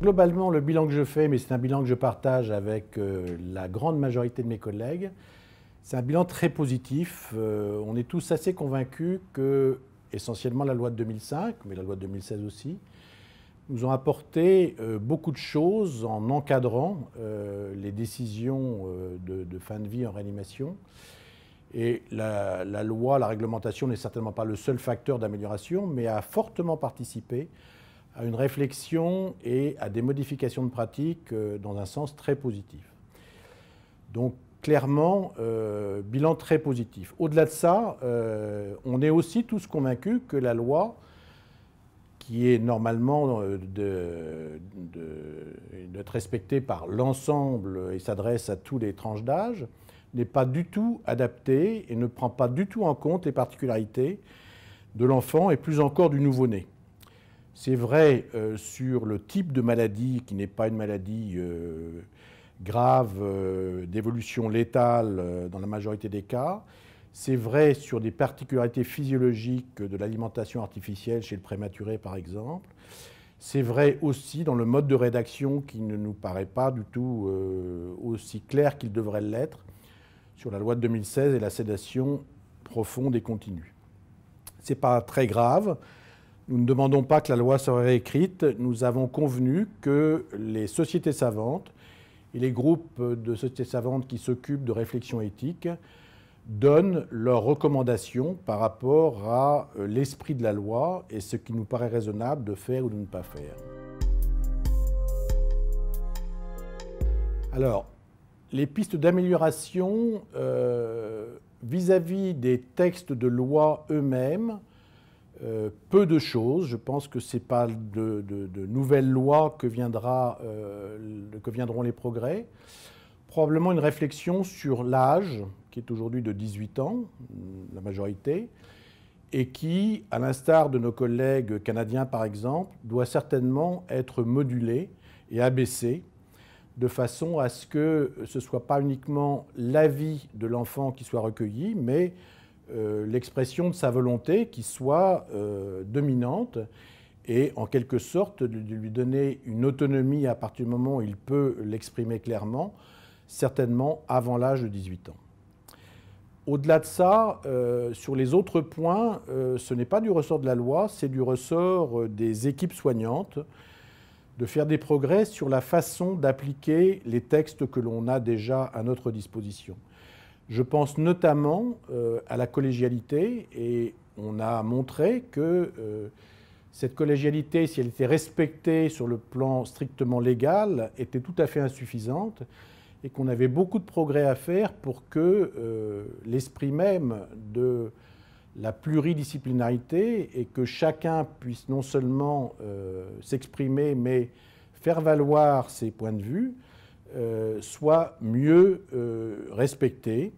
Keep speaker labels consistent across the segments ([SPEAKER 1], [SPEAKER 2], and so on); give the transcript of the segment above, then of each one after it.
[SPEAKER 1] Globalement, le bilan que je fais, mais c'est un bilan que je partage avec euh, la grande majorité de mes collègues, c'est un bilan très positif. Euh, on est tous assez convaincus que, essentiellement, la loi de 2005, mais la loi de 2016 aussi, nous ont apporté euh, beaucoup de choses en encadrant les décisions de, fin de vie en réanimation. Et la, la loi, la réglementation n'est certainement pas le seul facteur d'amélioration, mais a fortement participé à une réflexion et à des modifications de pratiques euh, dans un sens très positif. Donc clairement, euh, bilan très positif. Au-delà de ça, euh, on est aussi tous convaincus que la loi, qui est normalement de, respectée par l'ensemble et s'adresse à tous les tranches d'âge, n'est pas du tout adaptée et ne prend pas du tout en compte les particularités de l'enfant et plus encore du nouveau-né. C'est vrai euh, sur le type de maladie qui n'est pas une maladie euh, grave, euh, d'évolution létale dans la majorité des cas. C'est vrai sur des particularités physiologiques de l'alimentation artificielle chez le prématuré, par exemple. C'est vrai aussi dans le mode de rédaction qui ne nous paraît pas du tout aussi clair qu'il devrait l'être sur la loi de 2016 et la sédation profonde et continue. Ce n'est pas très grave. Nous ne demandons pas que la loi soit réécrite. Nous avons convenu que les sociétés savantes et les groupes de sociétés savantes qui s'occupent de réflexion éthique donnent leurs recommandations par rapport à euh, l'esprit de la loi et ce qui nous paraît raisonnable de faire ou de ne pas faire. Alors, les pistes d'amélioration euh, vis-à-vis -vis des textes de loi eux-mêmes euh, peu de choses. Je pense que ce n'est pas de, nouvelles lois que, euh, que viendront les progrès. Probablement une réflexion sur l'âge, qui est aujourd'hui de 18 ans, mm, la majorité, et qui, à l'instar de nos collègues canadiens par exemple, doit certainement être modulée et abaissée de façon à ce que ce ne soit pas uniquement l'avis de l'enfant qui soit recueilli, mais euh, l'expression de sa volonté qui soit euh, dominante et en quelque sorte de, lui donner une autonomie à partir du moment où il peut l'exprimer clairement, certainement avant l'âge de 18 ans. Au-delà de ça, euh, sur les autres points, ce n'est pas du ressort de la loi, c'est du ressort des équipes soignantes de faire des progrès sur la façon d'appliquer les textes que l'on a déjà à notre disposition. Je pense notamment euh, à la collégialité et on a montré que euh, cette collégialité, si elle était respectée sur le plan strictement légal, était tout à fait insuffisante et qu'on avait beaucoup de progrès à faire pour que euh, l'esprit même de la pluridisciplinarité et que chacun puisse non seulement s'exprimer mais faire valoir ses points de vue euh, soit mieux euh, respectée.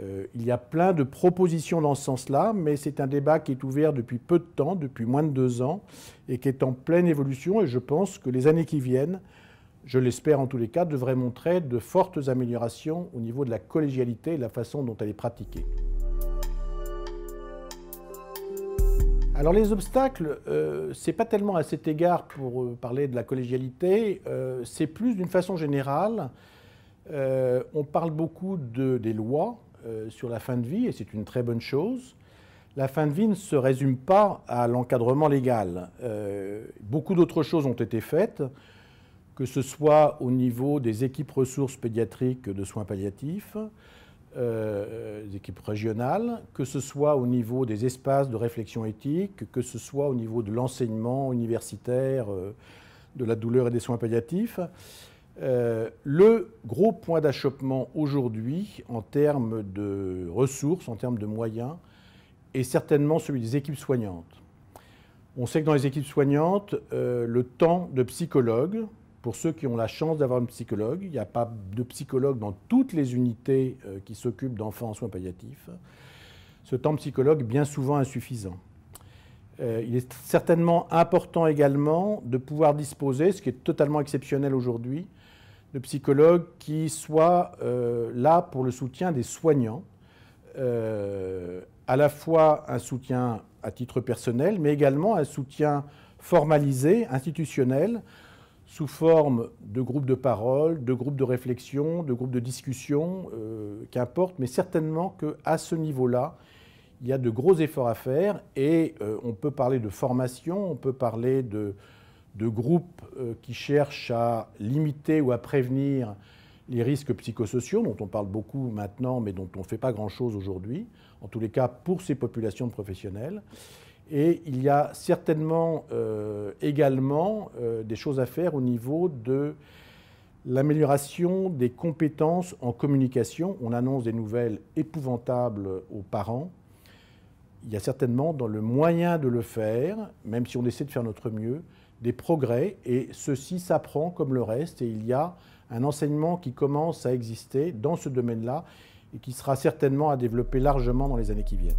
[SPEAKER 1] Euh, il y a plein de propositions dans ce sens-là, mais c'est un débat qui est ouvert depuis peu de temps, depuis moins de deux ans, et qui est en pleine évolution. Et je pense que les années qui viennent, je l'espère en tous les cas, devraient montrer de fortes améliorations au niveau de la collégialité et de la façon dont elle est pratiquée. Alors les obstacles, ce euh, c'est pas tellement à cet égard pour euh, parler de la collégialité, euh, c'est plus d'une façon générale. on parle beaucoup des lois sur la fin de vie et c'est une très bonne chose. La fin de vie ne se résume pas à l'encadrement légal. beaucoup d'autres choses ont été faites, que ce soit au niveau des équipes ressources pédiatriques de soins palliatifs, euh, euh équipes régionales, que ce soit au niveau des espaces de réflexion éthique, que ce soit au niveau de l'enseignement universitaire, euh, de la douleur et des soins palliatifs. Euh, le gros point d'achoppement aujourd'hui en termes de ressources, en termes de moyens, est certainement celui des équipes soignantes. On sait que dans les équipes soignantes, le temps de psychologue, pour ceux qui ont la chance d'avoir un psychologue. Il n'y a pas de psychologue dans toutes les unités euh, qui s'occupent d'enfants en soins palliatifs. Ce temps psychologue est bien souvent insuffisant. Euh, il est certainement important également de pouvoir disposer, ce qui est totalement exceptionnel aujourd'hui, de psychologues qui soient euh, là pour le soutien des soignants, à la fois un soutien à titre personnel, mais également un soutien formalisé, institutionnel, sous forme de groupes de parole, de groupes de réflexion, de groupes de discussion, euh, qu'importe, mais certainement qu'à ce niveau-là, il y a de gros efforts à faire et euh, on peut parler de formation, on peut parler de, groupes euh, qui cherchent à limiter ou à prévenir les risques psychosociaux dont on parle beaucoup maintenant mais dont on ne fait pas grand-chose aujourd'hui, en tous les cas pour ces populations professionnelles. Et il y a certainement euh, également euh, des choses à faire au niveau de l'amélioration des compétences en communication. On annonce des nouvelles épouvantables aux parents. Il y a certainement dans le moyen de le faire, même si on essaie de faire notre mieux, des progrès. Et ceci s'apprend comme le reste. Et il y a un enseignement qui commence à exister dans ce domaine-là et qui sera certainement à développer largement dans les années qui viennent.